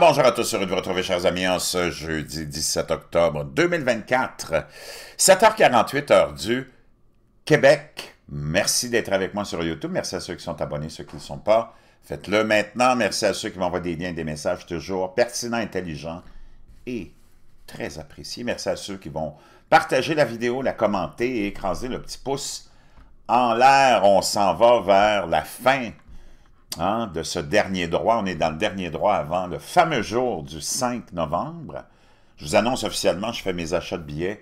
bonjour à tous, heureux de vous retrouver, chers amis, en ce jeudi 17 octobre 2024, 7h48, heure du Québec. Merci d'être avec moi sur YouTube. Merci à ceux qui sont abonnés, ceux qui ne le sont pas. Faites-le maintenant. Merci à ceux qui m'envoient des liens, des messages toujours pertinents, intelligents et très appréciés. Merci à ceux qui vont partager la vidéo, la commenter et écraser le petit pouce en l'air. On s'en va vers la fin Hein, de ce dernier droit. On est dans le dernier droit avant le fameux jour du 5 novembre. Je vous annonce officiellement, je fais mes achats de billets.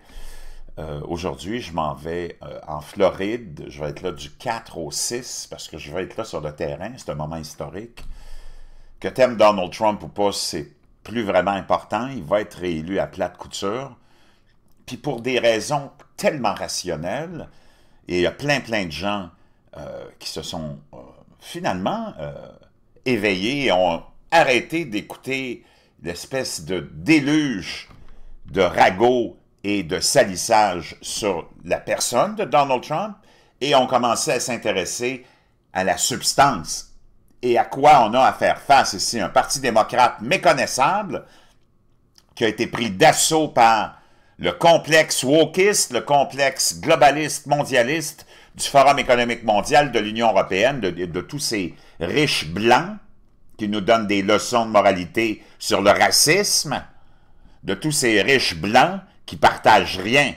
Euh, aujourd'hui, je m'en vais euh, en Floride. Je vais être là du 4 au 6 parce que je vais être là sur le terrain. C'est un moment historique. Que t'aimes Donald Trump ou pas, c'est plus vraiment important. Il va être réélu à plate couture. Puis pour des raisons tellement rationnelles, et il y a plein, plein de gens euh, qui se sont finalement euh, éveillés ont arrêté d'écouter l'espèce de déluge de ragots et de salissage sur la personne de Donald Trump et ont commencé à s'intéresser à la substance et à quoi on a à faire face ici. Un parti démocrate méconnaissable qui a été pris d'assaut par le complexe wokiste, le complexe globaliste mondialiste, du Forum économique mondial, de l'Union européenne, de, tous ces riches blancs qui nous donnent des leçons de moralité sur le racisme, de tous ces riches blancs qui partagent rien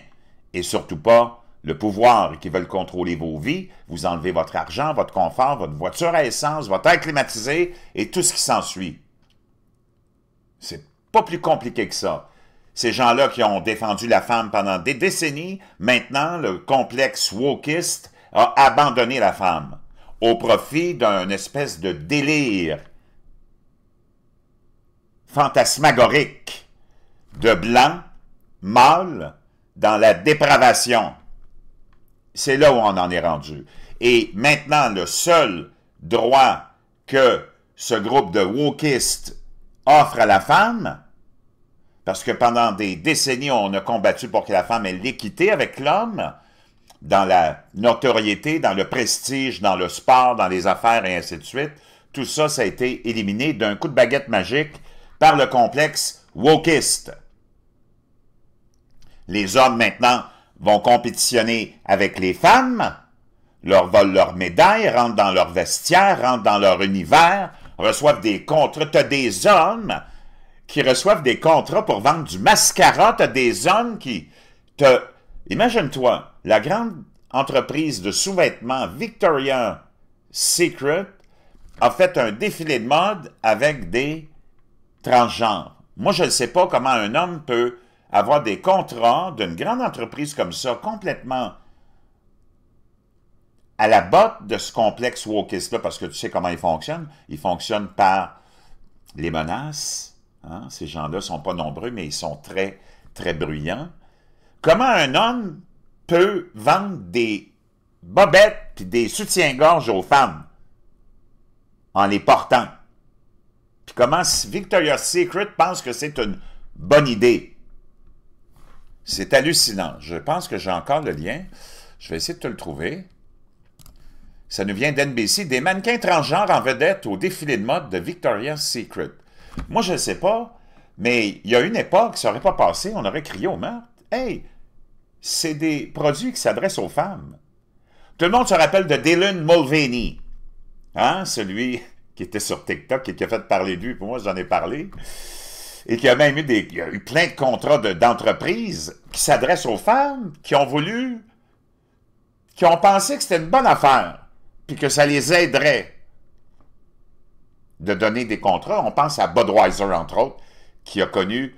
et surtout pas le pouvoir et qui veulent contrôler vos vies, vous enlevez votre argent, votre confort, votre voiture à essence, votre air climatisé et tout ce qui s'ensuit. C'est pas plus compliqué que ça. Ces gens-là qui ont défendu la femme pendant des décennies, maintenant, le complexe wokiste a abandonné la femme au profit d'un espèce de délire fantasmagorique de blanc, mâle, dans la dépravation. C'est là où on en est rendu. Et maintenant, le seul droit que ce groupe de wokistes offre à la femme, parce que pendant des décennies, on a combattu pour que la femme ait l'équité avec l'homme dans la notoriété, dans le prestige, dans le sport, dans les affaires et ainsi de suite. Tout ça, ça a été éliminé d'un coup de baguette magique par le complexe wokiste. Les hommes maintenant vont compétitionner avec les femmes, leur volent leurs médailles, rentrent dans leur vestiaire, rentrent dans leur univers, reçoivent des contre des hommes qui reçoivent des contrats pour vendre du mascara. à des hommes qui te... Imagine-toi, la grande entreprise de sous-vêtements Victoria Secret a fait un défilé de mode avec des transgenres. Moi, je ne sais pas comment un homme peut avoir des contrats d'une grande entreprise comme ça, complètement à la botte de ce complexe wokiste-là, parce que tu sais comment il fonctionne. Il fonctionne par les menaces, Hein? Ces gens-là ne sont pas nombreux, mais ils sont très, très bruyants. Comment un homme peut vendre des bobettes et des soutiens-gorge aux femmes en les portant? Puis comment Victoria's Secret pense que c'est une bonne idée? C'est hallucinant. Je pense que j'ai encore le lien. Je vais essayer de te le trouver. Ça nous vient d'NBC. Des mannequins transgenres en vedette au défilé de mode de Victoria's Secret. Moi, je ne sais pas, mais il y a une époque, ça n'aurait pas passé, on aurait crié au meurtre. Hey, c'est des produits qui s'adressent aux femmes. Tout le monde se rappelle de Dylan Mulvaney, hein, celui qui était sur TikTok et qui a fait parler de lui, pour moi, j'en ai parlé, et qui a même eu, a eu plein de contrats d'entreprises qui s'adressent aux femmes qui ont voulu, qui ont pensé que c'était une bonne affaire, puis que ça les aiderait de donner des contrats. On pense à Budweiser, entre autres, qui a connu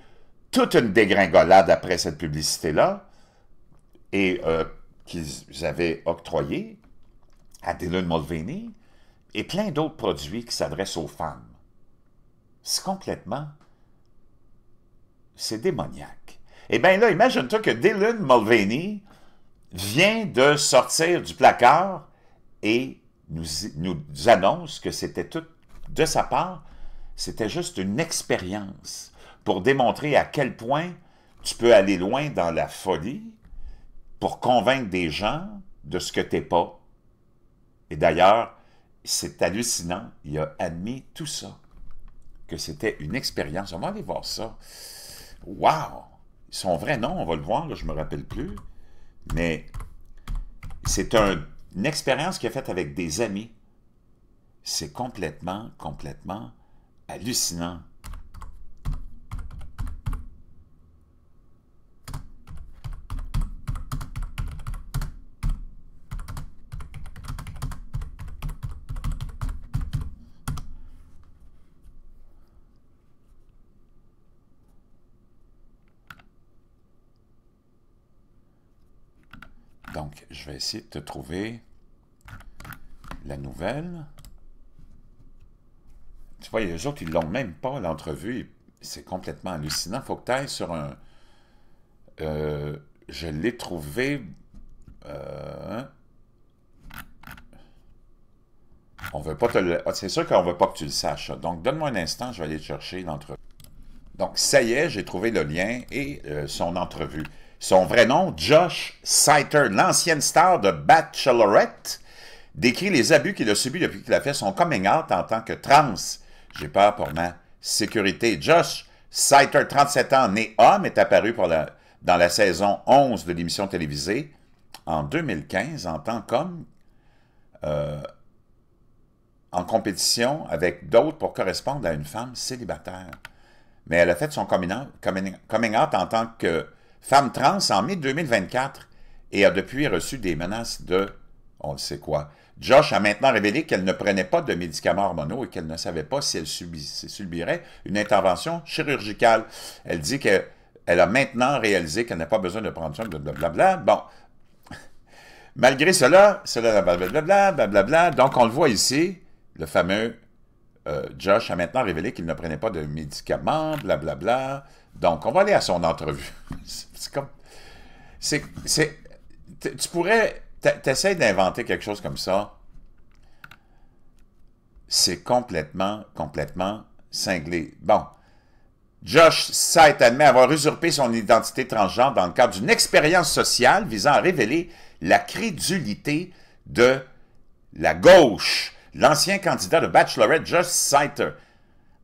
toute une dégringolade après cette publicité-là et euh, qu'ils avaient octroyé à Dylan Mulvaney et plein d'autres produits qui s'adressent aux femmes. C'est complètement... C'est démoniaque. Eh bien là, imagine-toi que Dylan Mulvaney vient de sortir du placard et nous, nous annonce que c'était tout de sa part, c'était juste une expérience pour démontrer à quel point tu peux aller loin dans la folie pour convaincre des gens de ce que tu n'es pas. Et d'ailleurs, c'est hallucinant, il a admis tout ça, que c'était une expérience. On va aller voir ça. Wow! Son vrai nom, on va le voir, je ne me rappelle plus, mais c'est une expérience qu'il a faite avec des amis c'est complètement, complètement hallucinant. Donc, je vais essayer de trouver la nouvelle. Tu vois, il y a les autres, ils l'ont même pas, l'entrevue. C'est complètement hallucinant. Faut que tu ailles sur un... Euh, je l'ai trouvé... On euh, On veut pas te le... Ah, c'est sûr qu'on veut pas que tu le saches. Donc, donne-moi un instant, je vais aller chercher l'entrevue. Donc, ça y est, j'ai trouvé le lien et euh, son entrevue. Son vrai nom, Josh Siter, l'ancienne star de Bachelorette, décrit les abus qu'il a subis depuis qu'il a fait son coming out en tant que trans. J'ai peur pour ma sécurité. Josh Siter, 37 ans, né homme, est apparu dans la saison 11 de l'émission télévisée en 2015 en tant qu'homme euh, en compétition avec d'autres pour correspondre à une femme célibataire. Mais elle a fait son coming out, coming out en tant que femme trans en mai 2024 et a depuis reçu des menaces de, on ne sait quoi, Josh a maintenant révélé qu'elle ne prenait pas de médicaments hormonaux et qu'elle ne savait pas si elle subirait une intervention chirurgicale. Elle dit qu'elle a maintenant réalisé qu'elle n'a pas besoin de prendre de blablabla. Bon. Malgré cela, cela, blablabla, blablabla. Donc, on le voit ici, le fameux euh, Josh a maintenant révélé qu'il ne prenait pas de médicaments, blablabla. Donc, on va aller à son entrevue. C'est comme... C'est... Tu pourrais T'essayes d'inventer quelque chose comme ça, c'est complètement, complètement cinglé. Bon. Josh Sight admet avoir usurpé son identité transgenre dans le cadre d'une expérience sociale visant à révéler la crédulité de la gauche. L'ancien candidat de Bachelorette, Josh Sighter,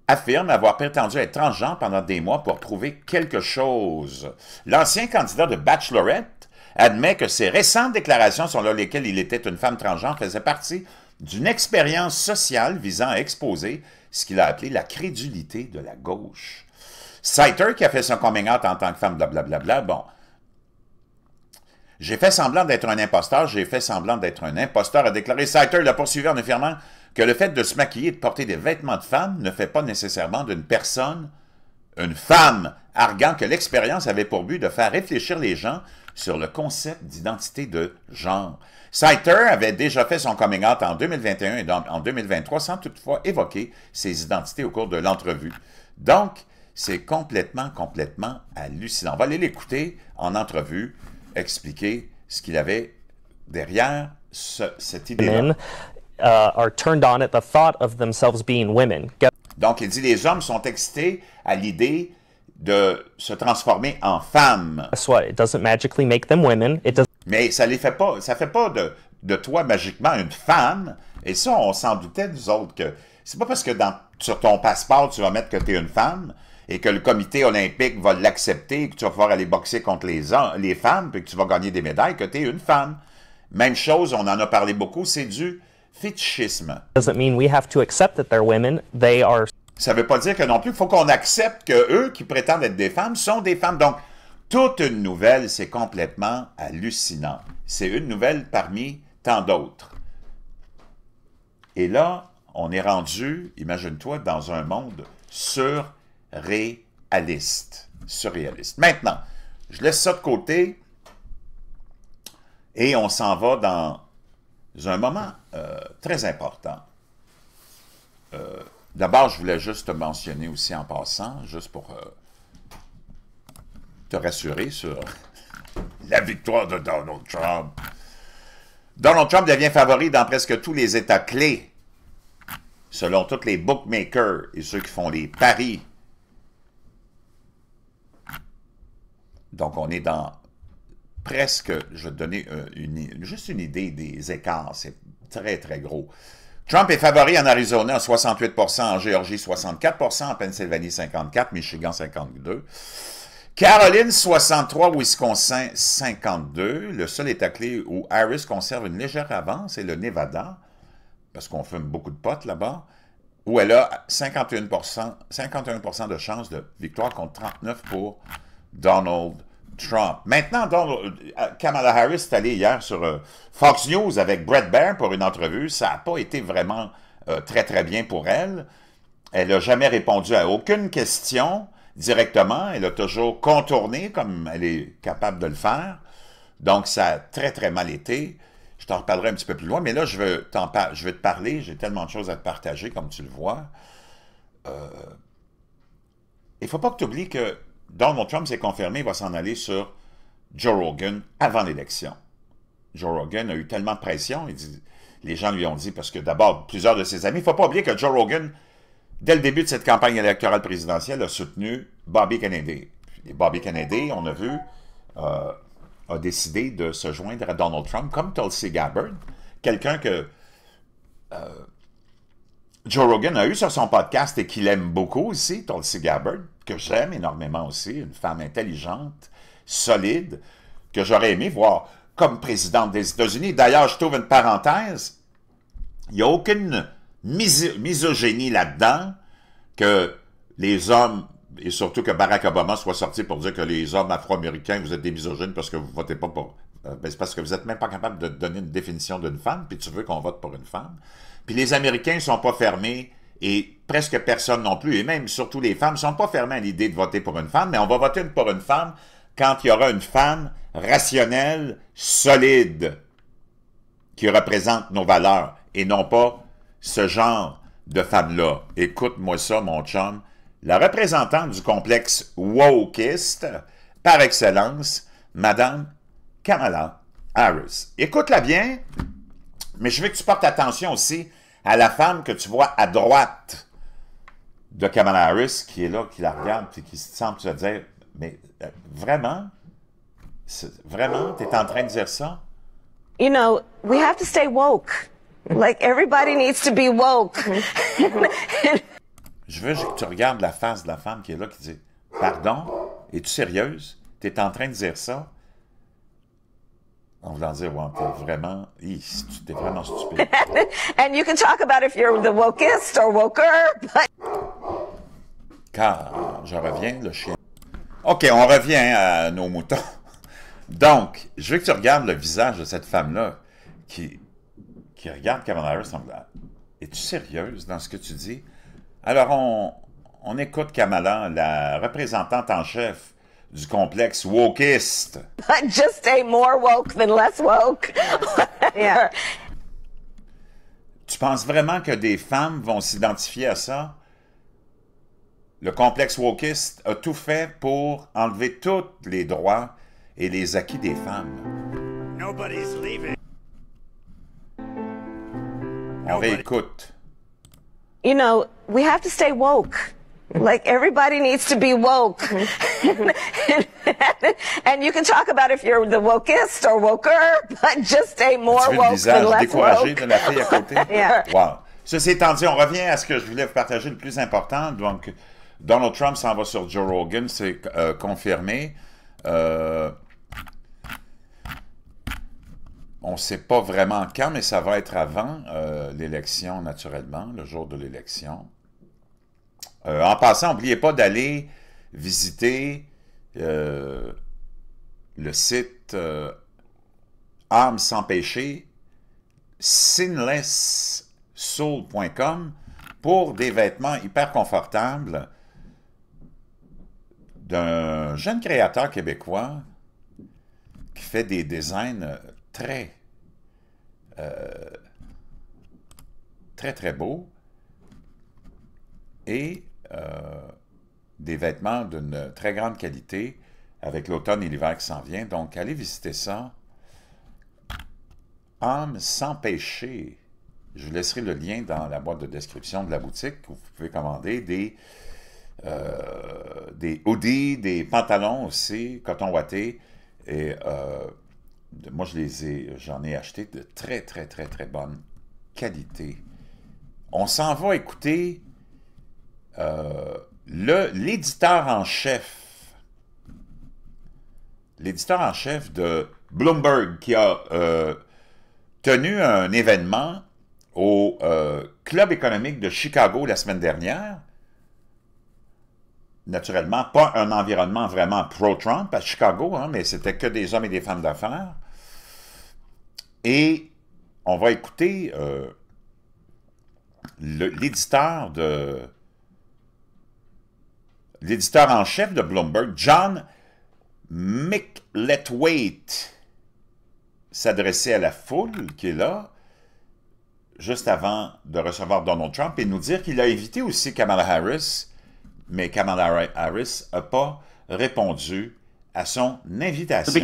affirme avoir prétendu être transgenre pendant des mois pour trouver quelque chose. L'ancien candidat de Bachelorette admet que ses récentes déclarations selon lesquelles il était une femme transgenre faisaient partie d'une expérience sociale visant à exposer ce qu'il a appelé la crédulité de la gauche. Saiter, qui a fait son coming out en tant que femme, blablabla, bon. J'ai fait semblant d'être un imposteur, j'ai fait semblant d'être un imposteur, a déclaré Saiter, la poursuivi en affirmant que le fait de se maquiller et de porter des vêtements de femme ne fait pas nécessairement d'une personne une femme, arguant que l'expérience avait pour but de faire réfléchir les gens sur le concept d'identité de genre. Saiter avait déjà fait son coming out en 2021 et en 2023 sans toutefois évoquer ses identités au cours de l'entrevue. Donc, c'est complètement, complètement hallucinant. On va aller l'écouter en entrevue, expliquer ce qu'il avait derrière cette idée-là. Uh, donc, il dit les hommes sont excités à l'idée de se transformer en femme. Mais ça les fait pas, ça fait pas de, toi magiquement une femme. Et ça, on s'en doutait, nous autres, que c'est pas parce que dans, sur ton passeport, tu vas mettre que tu es une femme et que le comité olympique va l'accepter, que tu vas pouvoir aller boxer contre les, les femmes, et que tu vas gagner des médailles, que tu es une femme. Même chose, on en a parlé beaucoup, c'est du fétichisme. we have to accept women. They are ça ne veut pas dire que non plus, il faut qu'on accepte que eux qui prétendent être des femmes sont des femmes. Donc, toute une nouvelle, c'est complètement hallucinant. C'est une nouvelle parmi tant d'autres. Et là, on est rendu, imagine-toi, dans un monde surréaliste. Surréaliste. Maintenant, je laisse ça de côté et on s'en va dans un moment euh, très important. D'abord, je voulais juste te mentionner aussi en passant, juste pour euh, te rassurer sur la victoire de Donald Trump. Donald Trump devient favori dans presque tous les États clés, selon tous les bookmakers et ceux qui font les paris. Donc, on est dans presque, je vais te donner euh, juste une idée des écarts, c'est très, très gros. Trump est favori en Arizona à 68 en Géorgie 64 en Pennsylvanie 54 Michigan 52 Caroline 63, Wisconsin 52. Le seul état clé où Harris conserve une légère avance est le Nevada, parce qu'on fume beaucoup de potes là-bas, où elle a 51%, de chance de victoire contre 39 pour Donald Trump. Maintenant, euh, euh, Kamala Harris est allée hier sur euh, Fox News avec Brett Bear pour une entrevue. Ça n'a pas été vraiment très, très bien pour elle. Elle n'a jamais répondu à aucune question directement. Elle a toujours contourné comme elle est capable de le faire. Donc, ça a très, très mal été. Je t'en reparlerai un petit peu plus loin, mais là, je veux, je veux te parler. J'ai tellement de choses à te partager, comme tu le vois. il ne faut pas que tu oublies que Donald Trump s'est confirmé, il va s'en aller sur Joe Rogan avant l'élection. Joe Rogan a eu tellement de pression, les gens lui ont dit, parce que d'abord, plusieurs de ses amis, il ne faut pas oublier que Joe Rogan, dès le début de cette campagne électorale présidentielle, a soutenu Bobby Kennedy. Et Bobby Kennedy, on a vu, euh, a décidé de se joindre à Donald Trump, comme Tulsi Gabbard, quelqu'un que euh, Joe Rogan a eu sur son podcast et qu'il aime beaucoup aussi, Tulsi Gabbard que j'aime énormément aussi, une femme intelligente, solide, que j'aurais aimé voir comme présidente des États-Unis. D'ailleurs, je trouve une parenthèse, il n'y a aucune misogynie là-dedans que les hommes, et surtout que Barack Obama soit sorti pour dire que les hommes afro-américains, vous êtes des misogynes parce que vous votez pas pour... Euh, ben, c'est parce que vous n'êtes même pas capable de donner une définition d'une femme, puis tu veux qu'on vote pour une femme. Puis les Américains ne sont pas fermés et presque personne non plus, et même surtout les femmes, ne sont pas fermées à l'idée de voter pour une femme, mais on va voter pour une femme quand il y aura une femme rationnelle, solide, qui représente nos valeurs, et non pas ce genre de femme-là. Écoute-moi ça, mon chum. La représentante du complexe wokiste, par excellence, Madame Kamala Harris. Écoute-la bien, mais je veux que tu portes attention aussi à la femme que tu vois à droite de Kamala Harris, qui est là, qui la regarde, et qui semble se dire, mais euh, vraiment, vraiment, tu es en train de dire ça? You know, we have to stay woke. Like, everybody needs to be woke. Je veux que tu regardes la face de la femme qui est là, qui dit, pardon, es-tu sérieuse? Tu es en train de dire ça? En voulant dire, ouais, t'es vraiment, vraiment stupide. And you can talk about if you're the wokest or woker, but... Car, je reviens, le chien. OK, on revient à nos moutons. Donc, je veux que tu regardes le visage de cette femme-là qui, qui regarde Kamala Harris en Es-tu sérieuse dans ce que tu dis? Alors, on, on écoute Kamala, la représentante en chef du complexe wokiste. Just ain't more woke than less woke. Tu penses vraiment que des femmes vont s'identifier à ça? Le complexe wokiste a tout fait pour enlever tous les droits et les acquis des femmes. Nobody's leaving. On réécoute. You know, we have to stay woke like everybody needs to be woke. Mm-hmm. and, you can talk about if you're the wokest or woker, but just stay more woke de la fille à côté. Wow. Ceci étant dit, on revient à ce que je voulais vous partager le plus important. Donc, Donald Trump s'en va sur Joe Rogan, c'est euh, confirmé. Euh, on ne sait pas vraiment quand, mais ça va être avant euh, l'élection, naturellement, le jour de l'élection. Euh, en passant, n'oubliez pas d'aller visiter euh, le site euh, Armes sans péché, sinlesssoul.com pour des vêtements hyper confortables d'un jeune créateur québécois qui fait des designs très, très, très beaux. Et euh, des vêtements d'une très grande qualité avec l'automne et l'hiver qui s'en vient. Donc, allez visiter ça. Âme sans péché. Je vous laisserai le lien dans la boîte de description de la boutique où vous pouvez commander des, euh, des hoodies, des pantalons aussi, coton ouaté. Et euh, moi, je les ai, j'en ai acheté de très, très, très, très bonne qualité. On s'en va écouter euh, l'éditeur en chef, l'éditeur en chef de Bloomberg, qui a euh, tenu un événement au euh, Club économique de Chicago la semaine dernière, naturellement, pas un environnement vraiment pro-Trump à Chicago, hein, mais c'était que des hommes et des femmes d'affaires. Et on va écouter l'éditeur de l'éditeur en chef de Bloomberg, John McLethwaite, s'adressait à la foule qui est là, juste avant de recevoir Donald Trump, et nous dire qu'il a invité aussi Kamala Harris, mais Kamala Harris n'a pas répondu à son invitation.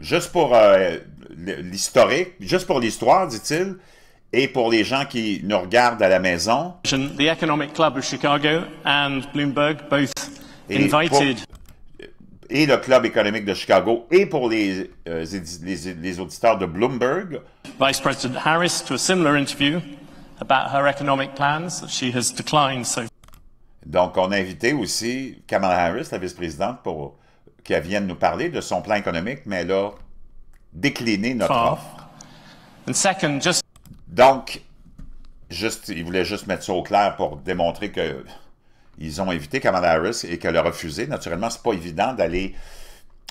Juste pour euh, l'historique, juste pour l'histoire, dit-il, et pour les gens qui nous regardent à la maison. Economic Club Et, le Club économique de Chicago et pour les, euh, les, auditeurs de Bloomberg. Vice Harris to a similar interview about her economic plans she has declined Donc, on a invité aussi Kamala Harris, la vice-présidente, pour qu'elle vienne nous parler de son plan économique, mais elle a décliné notre offre. And second, just donc, juste, ils voulaient juste mettre ça au clair pour démontrer que ils ont évité Kamala Harris et qu'elle a refusé. Naturellement, c'est pas évident d'aller,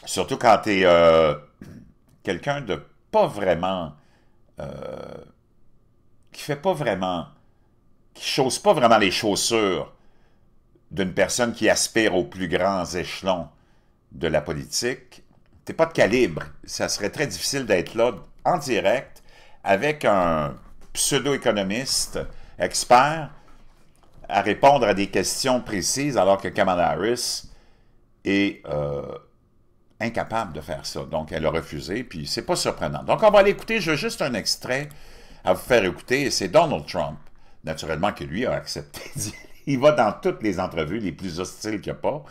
surtout quand tu es euh, quelqu'un de pas vraiment, qui euh, qui fait pas vraiment, qui chausse pas vraiment les chaussures d'une personne qui aspire aux plus grands échelons de la politique. T'es pas de calibre. Ça serait très difficile d'être là en direct avec un pseudo économiste expert à répondre à des questions précises, alors que Kamala Harris est euh, incapable de faire ça. Donc, elle a refusé, puis c'est pas surprenant. Donc, on va l'écouter. j'ai juste un extrait à vous faire écouter, et c'est Donald Trump, naturellement, que lui a accepté. Il va dans toutes les entrevues les plus hostiles qu'il n'y a pas,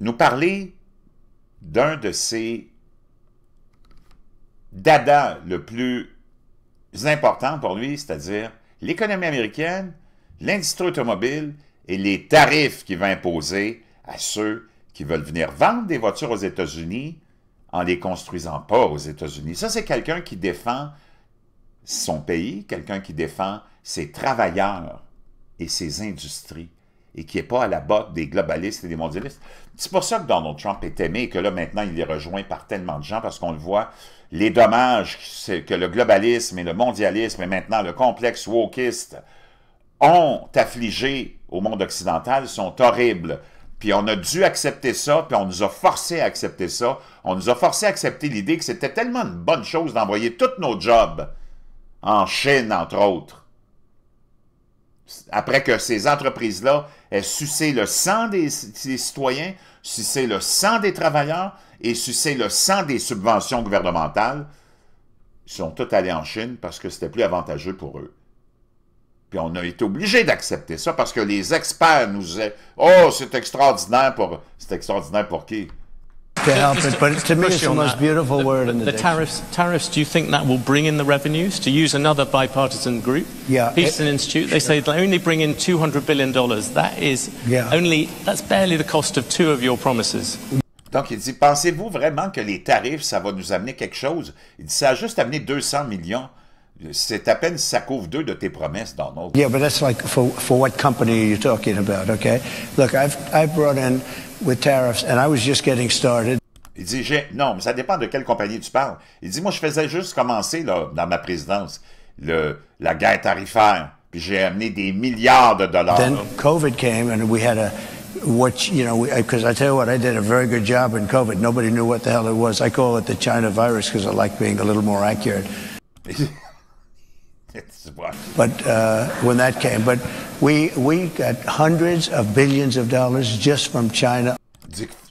nous parler d'un de ses dada le plus Important pour lui, c'est-à-dire l'économie américaine, l'industrie automobile et les tarifs qu'il va imposer à ceux qui veulent venir vendre des voitures aux États-Unis en les construisant pas aux États-Unis. Ça, c'est quelqu'un qui défend son pays, quelqu'un qui défend ses travailleurs et ses industries et qui n'est pas à la botte des globalistes et des mondialistes. C'est pour ça que Donald Trump est aimé et que là, maintenant, il est rejoint par tellement de gens parce qu'on le voit, les dommages que le globalisme et le mondialisme et maintenant le complexe wokiste ont affligé au monde occidental sont horribles. Puis on a dû accepter ça, puis on nous a forcé à accepter ça. On nous a forcé à accepter l'idée que c'était tellement une bonne chose d'envoyer tous nos jobs en Chine, entre autres. Après que ces entreprises-là sucer le sang des, citoyens, sucer le sang des travailleurs et sucer le sang des subventions gouvernementales. Ils sont tous allés en Chine parce que c'était plus avantageux pour eux. Puis on a été obligé d'accepter ça parce que les experts nous disaient Oh, c'est extraordinaire pour. C'est extraordinaire pour qui to help it. But to, me, it's the most beautiful word in the, the tariffs. Tariffs. Do you think that will bring in the revenues? To use another bipartisan group, yeah, Peterson Institute, they say they only bring in two hundred billion dollars. That is only that's barely the cost of two of your promises. Donc, il dit, pensez-vous vraiment que les tarifs, ça va nous amener quelque chose? Il dit, ça a juste amené 200 millions. C'est à peine ça couvre deux de tes promesses, Donald. Yeah, but that's like for for what company you talking about, okay? Look, I've I've brought in with tariffs, and I was just getting started. Il dit non, mais ça dépend de quelle compagnie tu parles. Il dit moi je faisais juste commencer là dans ma présidence le la guerre tarifaire, puis j'ai amené des milliards de dollars. Then COVID came and we had a what you know because I tell you what I did a very good job in COVID. Nobody knew what the hell it was. I call it the China virus because I like being a little more accurate. but uh, when that came, but we we got hundreds of billions of dollars just from China.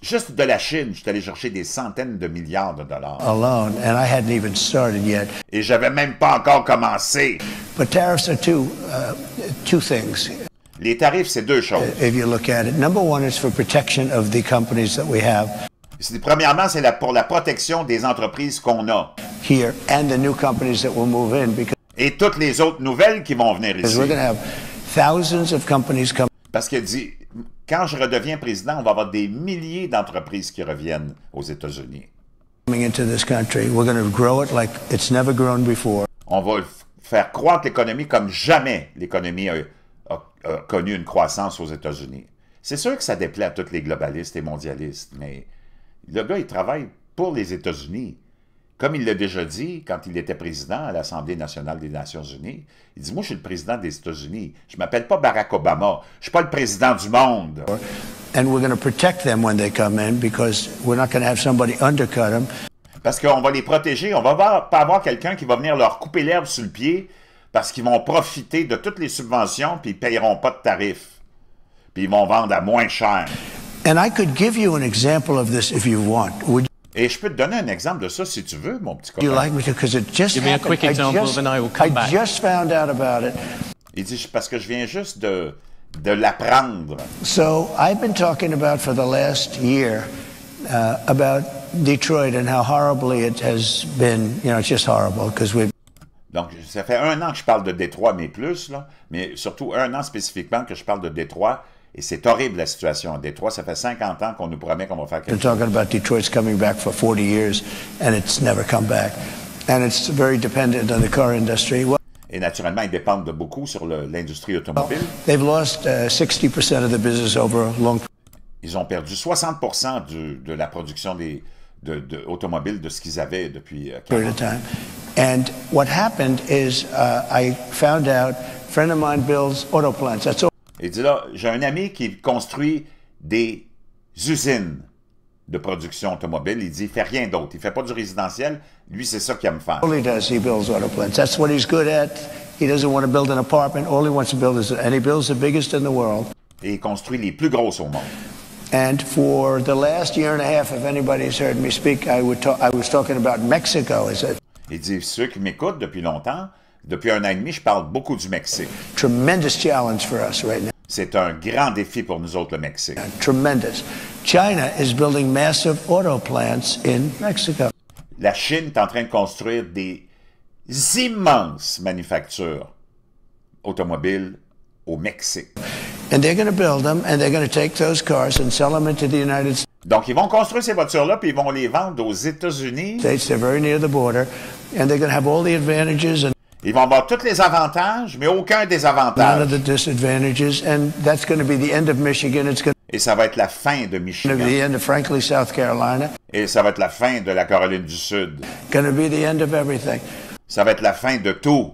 Juste de la Chine, j'étais allé chercher des centaines de milliards de dollars. Alone, and I hadn't even started yet. Et j'avais même pas encore commencé. But tariffs are two uh, two things. Les tarifs, c'est deux choses. If you look at it, number one is for protection of the companies that we have. Premièrement, c'est pour la protection des entreprises qu'on a. Here and the new companies that will move in because et toutes les autres nouvelles qui vont venir ici. Parce qu'il dit, quand je redeviens président, on va avoir des milliers d'entreprises qui reviennent aux États-Unis. On va faire croître l'économie comme jamais l'économie a, a, connu une croissance aux États-Unis. C'est sûr que ça déplaît à tous les globalistes et mondialistes, mais le gars, il travaille pour les États-Unis. Comme il l'a déjà dit quand il était président à l'Assemblée nationale des Nations unies, il dit « Moi, je suis le président des États-Unis. Je ne m'appelle pas Barack Obama. Je ne suis pas le président du monde. » Parce qu'on va les protéger. On va pas avoir quelqu'un qui va venir leur couper l'herbe sous le pied parce qu'ils vont profiter de toutes les subventions puis ils ne payeront pas de tarifs. Puis ils vont vendre à moins cher. give you an you et je peux te donner un exemple de ça si tu veux, mon petit copain. Like Give me a quick example, I just, I will come I Just found out about it. Il dit parce que je viens juste de de l'apprendre. So I've been talking about for the last year uh, about Detroit and how horribly it has been. You know, it's just horrible because we. Donc, ça fait un an que je parle de Détroit, mais plus, là, mais surtout un an spécifiquement que je parle de Détroit, et c'est horrible la situation à Détroit. Ça fait 50 ans qu'on nous promet qu'on va faire quelque chose. talking about Detroit's coming back for 40 years and it's never come back. And it's very dependent on the car industry. Well, et naturellement, ils dépendent de beaucoup sur l'industrie automobile. They've lost uh, 60% of the business over long Ils ont perdu 60% du, de la production des de, de, automobiles de ce qu'ils avaient depuis uh, 40 time. And what happened is uh, I found out a friend of mine builds auto plants. That's il dit là, j'ai un ami qui construit des usines de production automobile. Il dit, il fait rien d'autre. Il fait pas du résidentiel. Lui, c'est ça qu'il aime faire. Et il construit les plus grosses au monde. me Il dit, ceux qui m'écoutent depuis longtemps, depuis un an et demi, je parle beaucoup du Mexique. Tremendous challenge for us right now. C'est un grand défi pour nous autres, le Mexique. Tremendous. China is building massive auto plants in Mexico. La Chine est en train de construire des immenses manufactures automobiles au Mexique. And they're going to build them and they're going to take those cars and sell them into the United States. Donc ils vont construire ces voitures-là puis ils vont les vendre aux États-Unis. States, they're very near the border and they're going to have all the advantages and ils vont avoir tous les avantages, mais aucun désavantage. Et ça va être la fin de Michigan. Et ça va être la fin de la Caroline du Sud. Ça va être la fin de tout.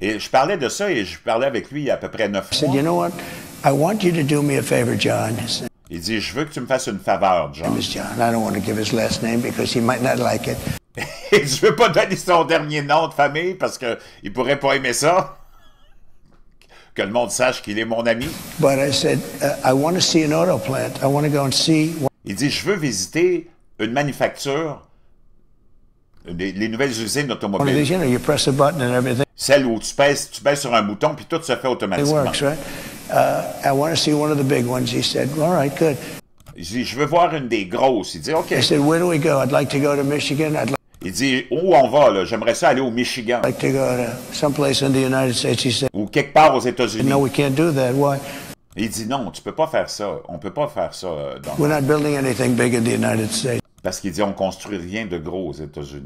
Et je parlais de ça et je parlais avec lui il y a à peu près neuf mois. Il dit, je veux que tu me fasses une faveur, John. je veux pas donner son dernier nom de famille parce qu'il pourrait pas aimer ça. Que le monde sache qu'il est mon ami. Il dit, je veux visiter une manufacture, les, nouvelles usines d'automobiles. Celle où tu baisses tu sur un bouton, puis tout se fait automatiquement. Il dit, je veux voir une des grosses. Il dit, OK. Il dit où on va J'aimerais ça aller au Michigan. Ou quelque part aux États-Unis. Il dit non, tu peux pas faire ça. On peut pas faire ça. Euh, dans Parce qu'il dit on construit rien de gros aux États-Unis.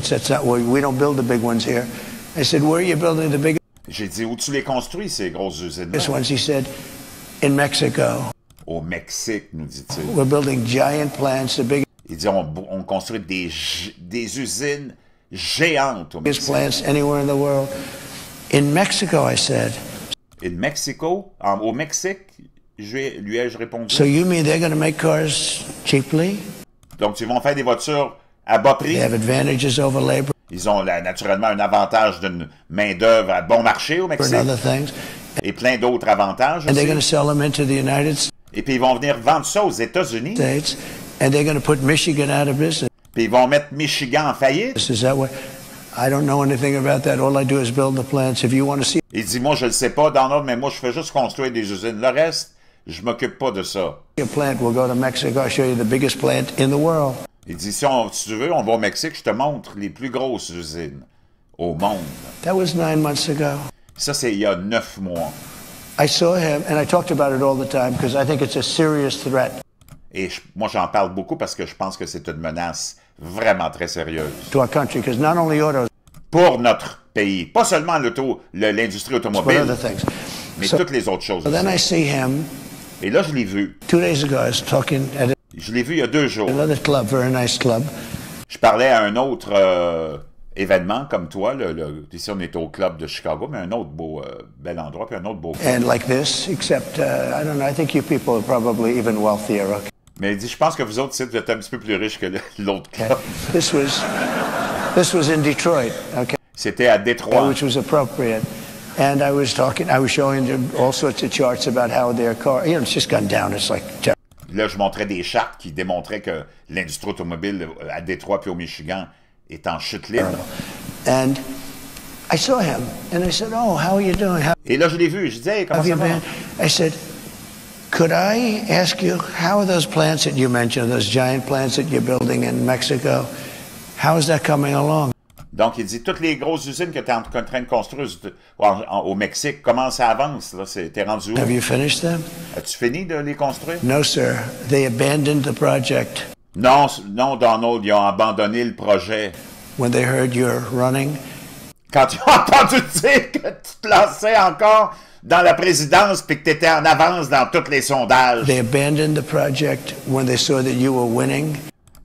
J'ai dit où tu les construis ces grosses usines. Mexico. Au Mexique, nous dit-il. Il dit, on, construit des, usines géantes au Mexique. In Mexico, I said. Mexico, au Mexique, lui ai-je répondu. So you mean they're make cars cheaply? Donc, ils vont faire des voitures à bas prix. Ils ont naturellement un avantage d'une main-d'œuvre à bon marché au Mexique. Et plein d'autres avantages. aussi. Et puis, ils vont venir vendre ça aux États-Unis. And they're going to put Michigan out of business. Puis ils vont mettre Michigan en faillite. Is that way? I don't know anything about that. All I do is build the plants. If you want to see. Il dit moi je le sais pas Donald, mais moi je fais juste construire des usines. Le reste, je m'occupe pas de ça. Your plant will go to Mexico. I'll show you the biggest plant in the world. Il dit si, on, si tu veux, on va au Mexique, je te montre les plus grosses usines au monde. That was nine months ago. Ça c'est il y a neuf mois. I saw him and I talked about it all the time because I think it's a serious threat. Et moi, j'en parle beaucoup parce que je pense que c'est une menace vraiment très sérieuse. Pour notre pays. Pas seulement l'auto, l'industrie automobile, mais toutes les autres choses. Et là, je l'ai vu. Je l'ai vu il y a deux jours. Je parlais à un autre euh, événement comme toi. Le, ici, on est au club de Chicago, mais un autre beau, euh, bel endroit, puis un autre beau. And like this, except, uh, I don't know, I think you people are probably even wealthier. Mais il dit, je pense que vous autres, vous êtes un petit peu plus riches que l'autre club. This was, this was in Detroit, okay? C'était à Détroit. Which was appropriate. And I was talking, I was showing them all sorts of charts about how their car, you know, it's just gone down. It's like. Là, je montrais des chartes qui démontraient que l'industrie automobile euh, à Détroit puis au Michigan est en chute libre. And I saw him, and I said, oh, how are you doing? How... Et là, je l'ai vu. Je disais, hey, comment ça va? I said, Could I ask you, how are those plants that you mentioned, those giant plants that you're building in Mexico, how is that coming along? Donc, il dit toutes les grosses usines que tu es en train de construire au Mexique, comment ça avance? Là, t'es rendu où? Have you finished them? As-tu fini de les construire? No, sir. They abandoned the project. Non, non, Donald, ils ont abandonné le projet. When they heard you're running. Quand ils ont entendu dire que tu te lançais encore, dans la présidence puis que tu étais en avance dans tous les sondages. They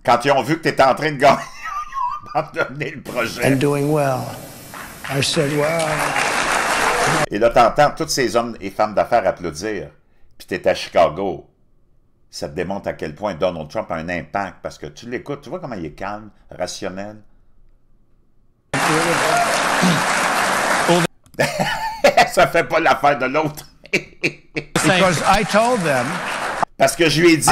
Quand ils ont vu que tu étais en train de gagner, ils ont abandonné le projet. doing well. I said, Et là, t'entends tous ces hommes et femmes d'affaires applaudir, puis t'es à Chicago. Ça te démontre à quel point Donald Trump a un impact, parce que tu l'écoutes, tu vois comment il est calme, rationnel. ça fait pas l'affaire de l'autre. Parce que je lui ai dit.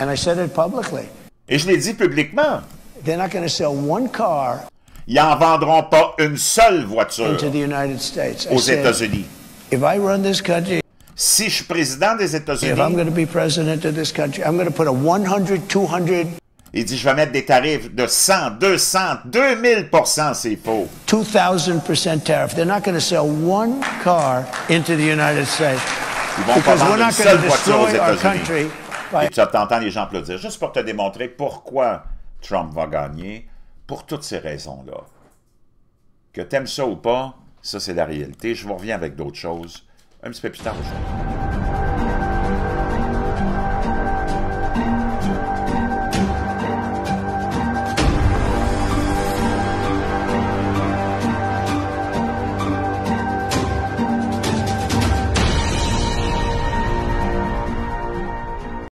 and I said it publicly. Et je l'ai dit publiquement. They're not going sell one car. Ils n'en vendront pas une seule voiture into the United States. aux États-Unis. si je suis président des États-Unis, if I'm going I'm 100, 200 il dit, je vais mettre des tarifs de 100, 200, 2000 c'est faux. 2000 tariff. They're not going to sell one car into the United States. vont pas vendre une seule voiture aux États-Unis. Et tu entends les gens applaudir. Juste pour te démontrer pourquoi Trump va gagner, pour toutes ces raisons-là. Que t'aimes ça ou pas, ça c'est la réalité. Je vous reviens avec d'autres choses un petit peu plus tard aujourd'hui.